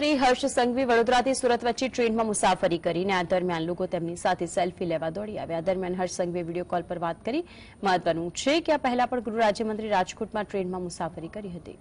શ્રી હર્ષ સંઘવી વડોદરાથી સુરત વચ્ચે ટ્રેનમાં મુસાફરી કરીને આ દરમિયાન લોકો તેમની સાથે સેલ્ફી લેવા દોડી આવ્યા દરમિયાન હર્ષ સંઘવીએ વિડીયો કોલ પર વાત કરી મહત્વનું છે કે આ પહેલા પણ ગૃહ રાજ્યમંત્રી રાજકોટમાં ટ્રેનમાં મુસાફરી કરી હતી